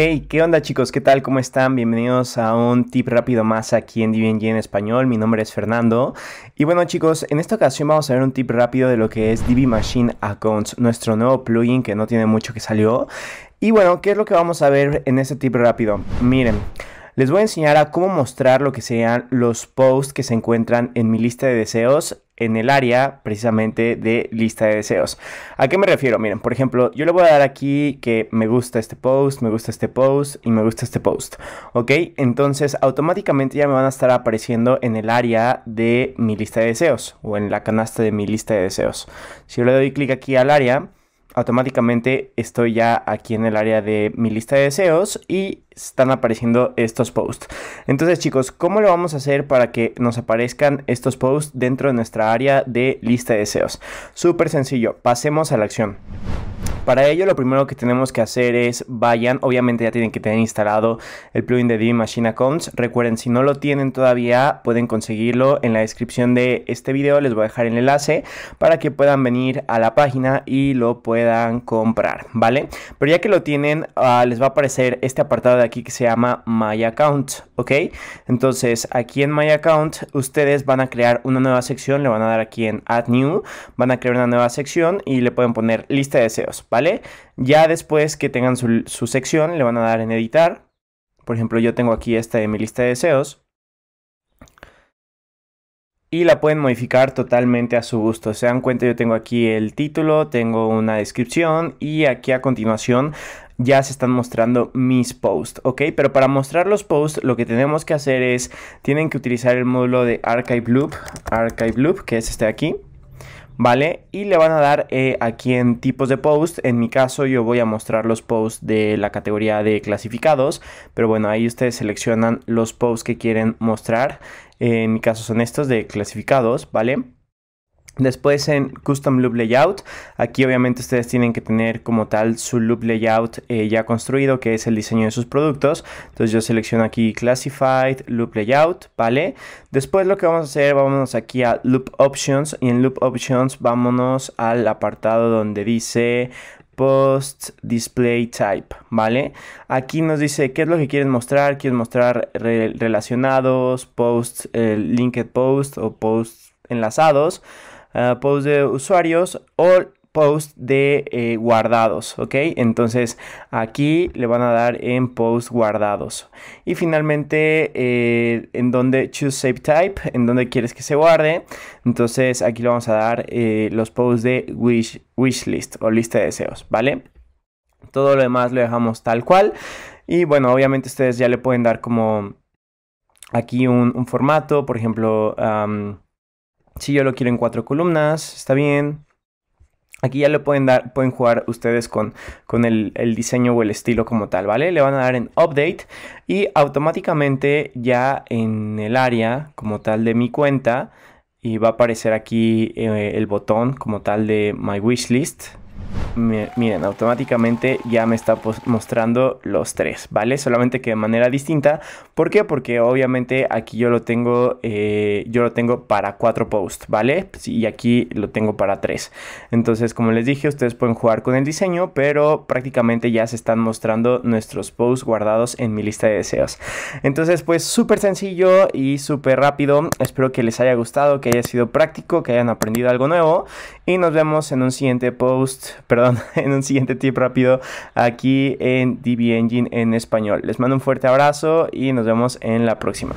Hey, ¿qué onda chicos? ¿Qué tal? ¿Cómo están? Bienvenidos a un tip rápido más aquí en DBNG en español. Mi nombre es Fernando. Y bueno chicos, en esta ocasión vamos a ver un tip rápido de lo que es DB Machine Accounts, nuestro nuevo plugin que no tiene mucho que salió. Y bueno, ¿qué es lo que vamos a ver en este tip rápido? Miren. Les voy a enseñar a cómo mostrar lo que sean los posts que se encuentran en mi lista de deseos en el área precisamente de lista de deseos. ¿A qué me refiero? Miren, por ejemplo, yo le voy a dar aquí que me gusta este post, me gusta este post y me gusta este post, ¿ok? Entonces automáticamente ya me van a estar apareciendo en el área de mi lista de deseos o en la canasta de mi lista de deseos. Si yo le doy clic aquí al área, automáticamente estoy ya aquí en el área de mi lista de deseos y están apareciendo estos posts. Entonces chicos, ¿cómo lo vamos a hacer para que nos aparezcan estos posts dentro de nuestra área de lista de deseos? Súper sencillo, pasemos a la acción. Para ello lo primero que tenemos que hacer es vayan, obviamente ya tienen que tener instalado el plugin de Divi Machine Accounts. Recuerden, si no lo tienen todavía, pueden conseguirlo en la descripción de este video, les voy a dejar el enlace para que puedan venir a la página y lo puedan comprar, ¿vale? Pero ya que lo tienen, ah, les va a aparecer este apartado de aquí que se llama My Account, ¿ok? Entonces aquí en My Account ustedes van a crear una nueva sección, le van a dar aquí en Add New, van a crear una nueva sección y le pueden poner lista de deseos, ¿vale? Ya después que tengan su, sección, le van a dar en editar. Por ejemplo, yo tengo aquí esta de mi lista de deseos. Y la pueden modificar totalmente a su gusto. Se dan cuenta, yo tengo aquí el título, tengo una descripción y aquí a continuación ya se están mostrando mis posts, ¿ok? Pero para mostrar los posts lo que tenemos que hacer es, tienen que utilizar el módulo de Archive Loop, Archive Loop, que es este de aquí. ¿vale? Y le van a dar eh, aquí en tipos de post, en mi caso yo voy a mostrar los posts de la categoría de clasificados, pero bueno, ahí ustedes seleccionan los posts que quieren mostrar, eh, en mi caso son estos de clasificados, ¿vale? Después en Custom Loop Layout, aquí obviamente ustedes tienen que tener como tal su loop layout eh, ya construido, que es el diseño de sus productos. Entonces yo selecciono aquí Classified, Loop Layout, ¿vale? Después lo que vamos a hacer, vámonos aquí a Loop Options y en Loop Options vámonos al apartado donde dice post display type, ¿vale? Aquí nos dice qué es lo que quieren mostrar, quieren mostrar relacionados, post, eh, linked post o post enlazados. Ah, post de usuarios o post de eh, guardados, ¿ok? Entonces aquí le van a dar en post guardados. Y finalmente eh, en donde choose save type, en donde quieres que se guarde. Entonces aquí le vamos a dar eh, los posts de wish, wish list o lista de deseos, ¿vale? Todo lo demás lo dejamos tal cual. Y bueno, obviamente ustedes ya le pueden dar como aquí un, formato, por ejemplo... Si yo lo quiero en cuatro columnas, está bien. Aquí ya le pueden dar, pueden jugar ustedes con, el, diseño o el estilo como tal, ¿vale? Le van a dar en update y automáticamente ya en el área como tal de mi cuenta y va a aparecer aquí eh, el botón como tal de my wishlist, miren, automáticamente ya me está mostrando los tres, ¿vale? Solamente que de manera distinta. ¿Por qué? Porque obviamente aquí yo lo tengo, eh, yo lo tengo para cuatro posts, ¿vale? Y aquí lo tengo para tres. Entonces, como les dije, ustedes pueden jugar con el diseño, pero prácticamente ya se están mostrando nuestros posts guardados en mi lista de deseos. Entonces, pues súper sencillo y súper rápido. Espero que les haya gustado, que haya sido práctico, que hayan aprendido algo nuevo. Y nos vemos en un siguiente post, perdón en un siguiente tip rápido aquí en DB Engine en español. Les mando un fuerte abrazo y nos vemos en la próxima.